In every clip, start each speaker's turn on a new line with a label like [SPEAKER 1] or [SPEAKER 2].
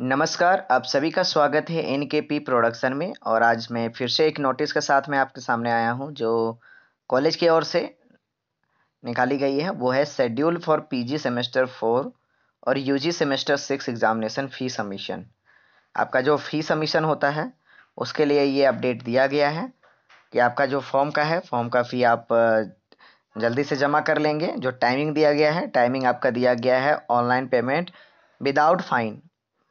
[SPEAKER 1] नमस्कार आप सभी का स्वागत है एन के पी प्रोडक्शन में और आज मैं फिर से एक नोटिस के साथ में आपके सामने आया हूं जो कॉलेज की ओर से निकाली गई है वो है schedule for PG semester four और UG semester six examination fee submission आपका जो फ़ी समीशन होता है उसके लिए ये अपडेट दिया गया है कि आपका जो फॉर्म का है फॉर्म का फ़ी आप जल्दी से जमा कर लेंगे जो टाइमिंग दिया गया है टाइमिंग आपका दिया गया है ऑनलाइन पेमेंट विदाउट फाइन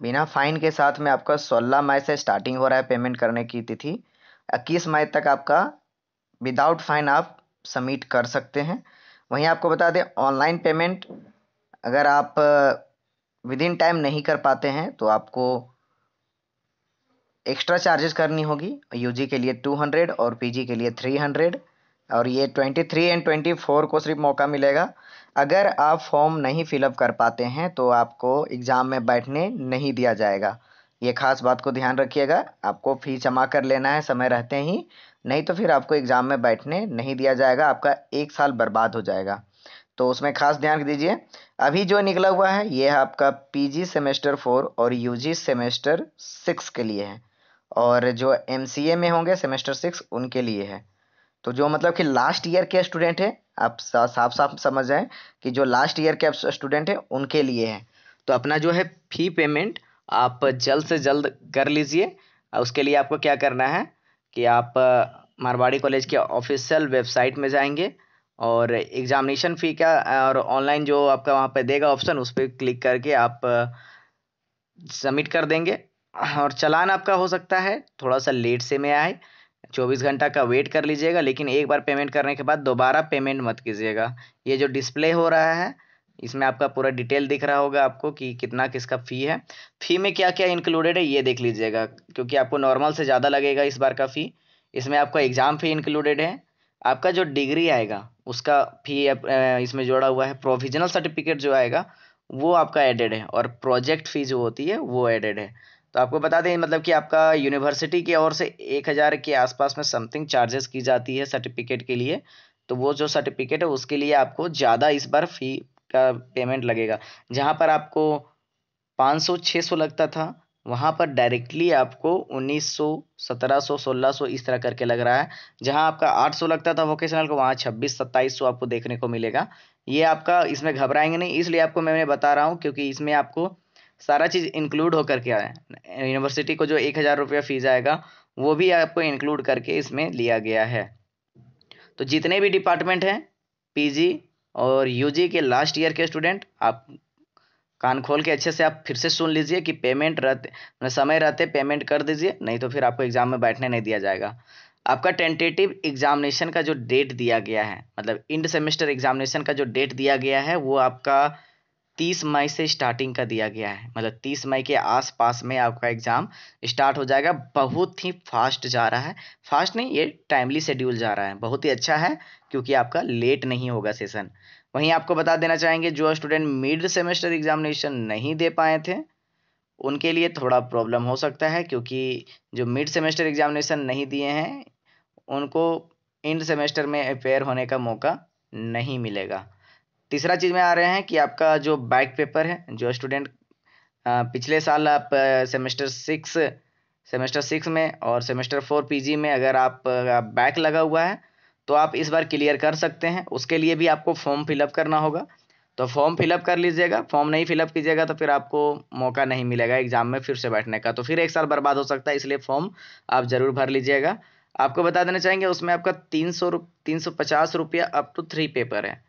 [SPEAKER 1] बिना फाइन के साथ में आपका सोलह मई से स्टार्टिंग हो रहा है पेमेंट करने की तिथि इक्कीस मई तक आपका विदाउट फाइन आप सबमिट कर सकते हैं वहीं आपको बता दें ऑनलाइन पेमेंट अगर आप विद इन टाइम नहीं कर पाते हैं तो आपको एक्स्ट्रा चार्जेस करनी होगी यूजी के लिए टू हंड्रेड और पीजी के लिए थ्री हंड्रेड और ये twenty three and twenty four को सिर्फ मौका मिलेगा अगर आप फॉर्म नहीं फिलअप कर पाते हैं तो आपको एग्ज़ाम में बैठने नहीं दिया जाएगा ये खास बात को ध्यान रखिएगा आपको फ़ी जमा कर लेना है समय रहते ही नहीं तो फिर आपको एग्ज़ाम में बैठने नहीं दिया जाएगा आपका एक साल बर्बाद हो जाएगा तो उसमें खास ध्यान दीजिए अभी जो निकला हुआ है ये है आपका पीजी सेमेस्टर फोर और यूजी सेमेस्टर सिक्स के लिए है और जो एमसीए में होंगे सेमेस्टर सिक्स उनके लिए है तो जो मतलब कि लास्ट ईयर के स्टूडेंट हैं आप साफ साफ समझ जाएँ कि जो लास्ट ईयर के स्टूडेंट हैं उनके लिए हैं तो अपना जो है फी पेमेंट आप जल्द से जल्द कर लीजिए उसके लिए आपको क्या करना है कि
[SPEAKER 2] आप मारवाड़ी कॉलेज के ऑफिशियल वेबसाइट में जाएंगे और एग्जामिनेशन फ़ी का और ऑनलाइन जो आपका वहाँ पे देगा ऑप्शन उस पर क्लिक करके आप सबमिट कर देंगे और चलान आपका हो सकता है थोड़ा सा लेट से में आए चौबीस घंटा का वेट कर लीजिएगा लेकिन एक बार पेमेंट करने के बाद दोबारा पेमेंट मत कीजिएगा ये जो डिस्प्ले हो रहा है इसमें आपका पूरा डिटेल दिख रहा होगा आपको कि कितना किसका फ़ी है फ़ी में क्या क्या इंक्लूडेड है ये देख लीजिएगा क्योंकि आपको नॉर्मल से ज़्यादा लगेगा इस बार का फ़ी इसमें आपका एग्ज़ाम फ़ी इंक्लूडेड है आपका जो डिग्री आएगा उसका फ़ी इसमें जोड़ा हुआ है प्रोविजनल सर्टिफिकेट जो आएगा वो आपका एडेड है और प्रोजेक्ट फ़ी जो होती है वो एडेड है तो आपको बता दें मतलब कि आपका यूनिवर्सिटी की ओर से एक हज़ार के आसपास में समथिंग चार्जेस की जाती है सर्टिफिकेट के लिए तो वो जो सर्टिफिकेट है उसके लिए आपको ज़्यादा इस बार फी का पेमेंट लगेगा जहाँ पर आपको पाँच सौ छः सौ लगता था वहाँ पर डायरेक्टली आपको 1900, 1700, सौ इस तरह करके लग रहा है जहाँ आपका 800 लगता था वोकेशनल को वहाँ 26, 2700 आपको देखने को मिलेगा ये आपका इसमें घबराएंगे नहीं इसलिए आपको मैं बता रहा हूँ क्योंकि इसमें आपको सारा चीज़ इंक्लूड होकर के आया यूनिवर्सिटी को जो एक हज़ार रुपया फ़ीस आएगा वो भी आपको इंक्लूड करके इसमें लिया गया है तो जितने भी डिपार्टमेंट हैं पीजी और यूजी के लास्ट ईयर के स्टूडेंट आप कान खोल के अच्छे से आप फिर से सुन लीजिए कि पेमेंट रहते मतलब समय रहते पेमेंट कर दीजिए नहीं तो फिर आपको एग्ज़ाम में बैठने नहीं दिया जाएगा आपका टेंटेटिव एग्जामिनेशन का जो डेट दिया गया है मतलब इंड सेमेस्टर एग्जामिनेशन का जो डेट दिया गया है वो आपका तीस मई से स्टार्टिंग का दिया गया है मतलब तीस मई के आसपास में आपका एग्ज़ाम स्टार्ट हो जाएगा बहुत ही फास्ट जा रहा है फास्ट नहीं ये टाइमली शेड्यूल जा रहा है बहुत ही अच्छा है क्योंकि आपका लेट नहीं होगा सेशन वहीं आपको बता देना चाहेंगे जो स्टूडेंट मिड सेमेस्टर एग्जामिनेशन नहीं दे पाए थे उनके लिए थोड़ा प्रॉब्लम हो सकता है क्योंकि जो मिड सेमेस्टर एग्जामिनेशन नहीं दिए हैं उनको इंड सेमेस्टर में अपेयर होने का मौका नहीं मिलेगा तीसरा चीज़ में आ रहे हैं कि आपका जो बैक पेपर है जो स्टूडेंट पिछले साल आप सेमेस्टर सिक्स सेमेस्टर सिक्स में और सेमेस्टर फोर पीजी में अगर आप बैक लगा हुआ है तो आप इस बार क्लियर कर सकते हैं उसके लिए भी आपको फॉर्म फिलअप करना होगा तो फॉर्म फिलअप कर लीजिएगा फॉर्म नहीं फिलअप कीजिएगा तो फिर आपको मौका नहीं मिलेगा एग्ज़ाम में फिर से बैठने का तो फिर एक साल बर्बाद हो सकता है इसलिए फॉर्म आप ज़रूर भर लीजिएगा आपको बता देना चाहेंगे उसमें आपका तीन सौ तीन सौ पचास रुपया अप टू थ्री पेपर है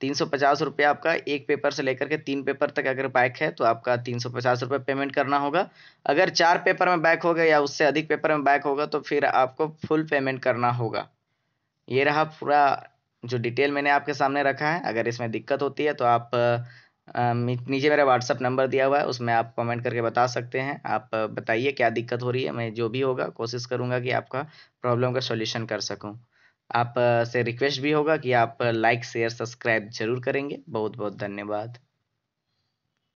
[SPEAKER 2] तीन सौ पचास रुपये आपका एक पेपर से लेकर के तीन पेपर तक अगर बैक है तो आपका तीन सौ पचास रुपये पेमेंट करना होगा अगर चार पेपर में बैक होगा या उससे अधिक पेपर में बैक होगा तो फिर आपको फुल पेमेंट करना होगा ये रहा पूरा जो डिटेल मैंने आपके सामने रखा है अगर इसमें दिक्कत होती है तो आप नीचे मेरा व्हाट्सअप नंबर दिया हुआ है उसमें आप कमेंट करके बता सकते हैं आप बताइए क्या दिक्कत हो रही है मैं जो भी होगा कोशिश करूँगा कि आपका प्रॉब्लम का सॉल्यूशन कर सकूँ आप से रिक्वेस्ट भी होगा कि आप लाइक शेयर सब्सक्राइब जरूर करेंगे बहुत बहुत धन्यवाद